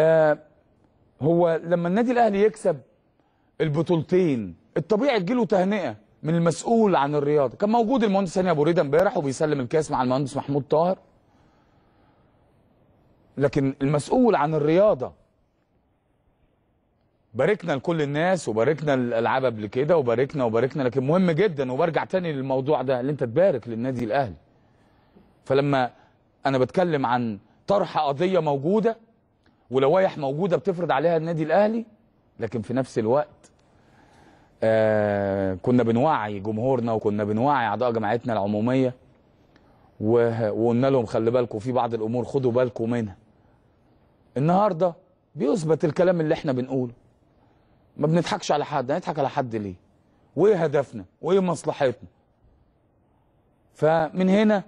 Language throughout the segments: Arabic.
آه هو لما النادي الاهلي يكسب البطولتين الطبيعي تجيله تهنئه من المسؤول عن الرياضه كان موجود المهندس هاني ابو ريده امبارح وبيسلم الكاس مع المهندس محمود طاهر لكن المسؤول عن الرياضه باركنا لكل الناس وباركنا للالعاب قبل كده وباركنا وباركنا لكن مهم جدا وبرجع تاني للموضوع ده اللي انت تبارك للنادي الاهلي فلما انا بتكلم عن طرح قضيه موجوده ولوائح موجودة بتفرض عليها النادي الأهلي لكن في نفس الوقت آه كنا بنوعي جمهورنا وكنا بنوعي أعضاء جمعيتنا العمومية وقلنا لهم خلي بالكم في بعض الأمور خدوا بالكم منها النهاردة بيثبت الكلام اللي احنا بنقوله ما بنضحكش على حد هنضحك على حد ليه وايه هدفنا وايه مصلحتنا فمن هنا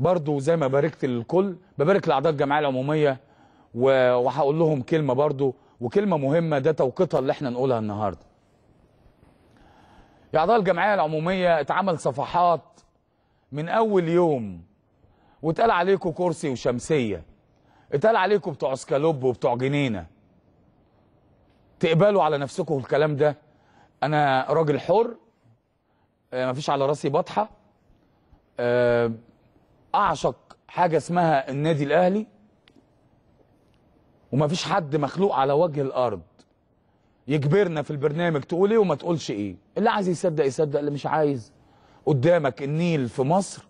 برضو زي ما باركت للكل ببارك لاعضاء الجمعيه العموميه وهقول لهم كلمه برضو وكلمه مهمه ده توقيتها اللي احنا نقولها النهارده. يا اعضاء الجمعيه العموميه اتعمل صفحات من اول يوم واتقال عليكم كرسي وشمسيه اتقال عليكم بتوع اسكالوب وبتوع جنينه تقبلوا على نفسكم الكلام ده انا راجل حر آه، مفيش على راسي بطحه آه، اعشق حاجه اسمها النادي الاهلي ومفيش حد مخلوق على وجه الارض يجبرنا في البرنامج تقول ايه وما تقولش ايه اللي عايز يصدق يصدق اللي مش عايز قدامك النيل في مصر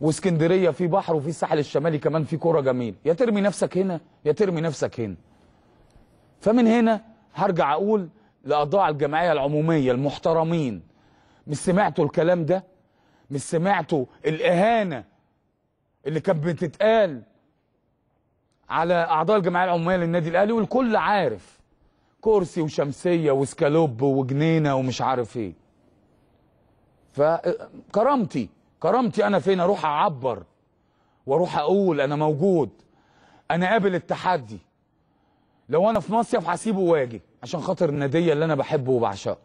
واسكندريه في بحر وفي الساحل الشمالي كمان في كوره جميل يا ترمي نفسك هنا يا ترمي نفسك هنا فمن هنا هرجع اقول لاعضاء الجمعيه العموميه المحترمين مش سمعتوا الكلام ده مش سمعتوا الاهانه اللي كانت بتتقال على اعضاء الجمعيه العموميه للنادي الاهلي والكل عارف كرسي وشمسيه وسكالوب وجنينه ومش عارف ايه فكرامتي كرامتي انا فين اروح اعبر واروح اقول انا موجود انا قابل التحدي لو انا في مصيف هسيبه واجي عشان خاطر الناديه اللي انا بحبه وبعشقه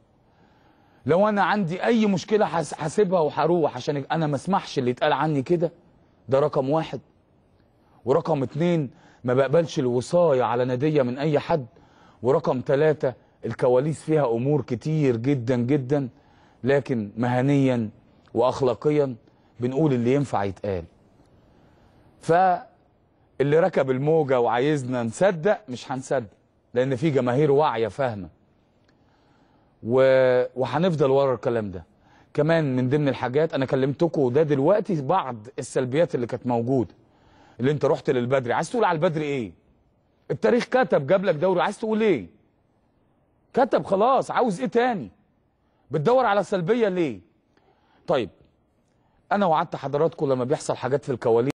لو انا عندي اي مشكله هسيبها وهروح عشان انا ما اسمحش اللي يتقال عني كده ده رقم واحد ورقم اتنين ما بقبلش الوصاية على ندية من أي حد ورقم ثلاثة الكواليس فيها أمور كتير جدا جدا لكن مهنيا وأخلاقيا بنقول اللي ينفع يتقال فاللي ركب الموجة وعايزنا نصدق مش هنصدق لأن في جماهير واعية فاهمة وهنفضل ورا الكلام ده كمان من ضمن الحاجات أنا كلمتكم ده دلوقتي بعض السلبيات اللي كانت موجوده اللي انت رحت للبدري عايز تقول على البدري ايه التاريخ كتب جاب لك دوري عايز تقول ايه كتب خلاص عاوز ايه تاني بتدور على سلبيه ليه طيب انا وعدت حضراتكم لما بيحصل حاجات في الكواليس